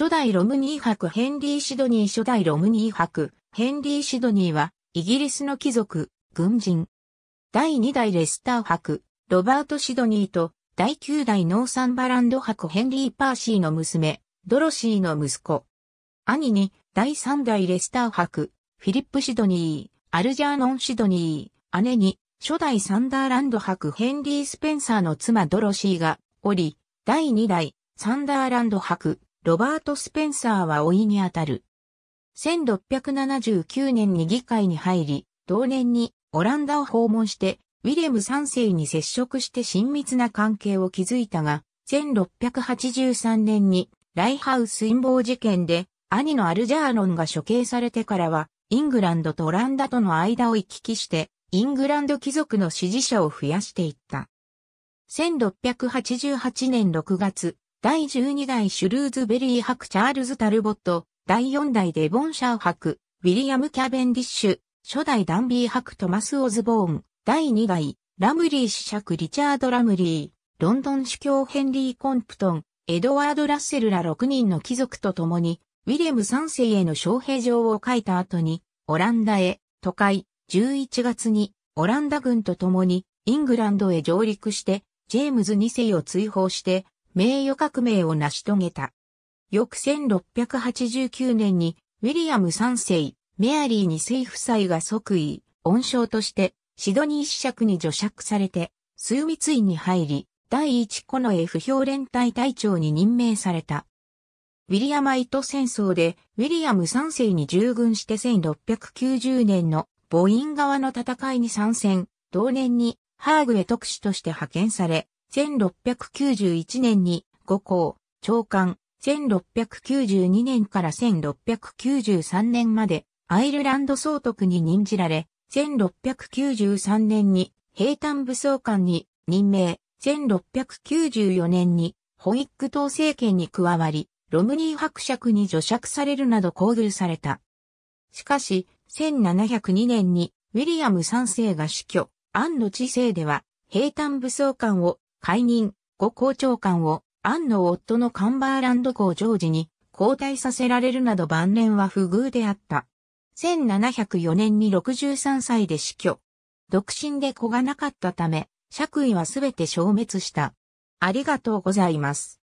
初代ロムニー博ヘンリー・シドニー初代ロムニー博ヘンリー・シドニーは、イギリスの貴族、軍人。第2代レスター博ロバート・シドニーと、第9代ノーサンバランド博ヘンリー・パーシーの娘、ドロシーの息子。兄に、第3代レスター博フィリップ・シドニー、アルジャーノン・シドニー、姉に、初代サンダーランド博ヘンリー・スペンサーの妻ドロシーが、おり、第2代、サンダーランド博ロバート・スペンサーは老いにあたる。1679年に議会に入り、同年にオランダを訪問して、ウィレム3世に接触して親密な関係を築いたが、1683年にライハウス陰謀事件で兄のアルジャーロンが処刑されてからは、イングランドとオランダとの間を行き来して、イングランド貴族の支持者を増やしていった。1688年6月、第12代シュルーズベリー博チャールズ・タルボット、第4代デボンシャー博、ウィリアム・キャベンディッシュ、初代ダンビー博トマス・オズボーン、第2代、ラムリー子爵リチャード・ラムリー、ロンドン主教ヘンリー・コンプトン、エドワード・ラッセルら6人の貴族と共に、ウィリアム3世への招聘状を書いた後に、オランダへ、都会、11月に、オランダ軍と共に、イングランドへ上陸して、ジェームズ2世を追放して、名誉革命を成し遂げた。翌1689年に、ウィリアム3世、メアリー2世夫妻が即位、恩賞として、シドニー子爵に除爵されて、数密院に入り、第一ノの F 評連隊隊長に任命された。ウィリアム・イト戦争で、ウィリアム3世に従軍して1690年の母院側の戦いに参戦、同年にハーグへ特使として派遣され、1691年に五校、長官、1692年から1693年までアイルランド総督に任じられ、1693年に平坦武装官に任命、1694年にホイック党政権に加わり、ロムニー伯爵に除爵されるなど交流された。しかし、1702年にウィリアム3世が死去、アンの治世では平坦武装官を解任、後校長官を、ンの夫のカンバーランド校ジョージに交代させられるなど晩年は不遇であった。1704年に63歳で死去。独身で子がなかったため、爵位はすべて消滅した。ありがとうございます。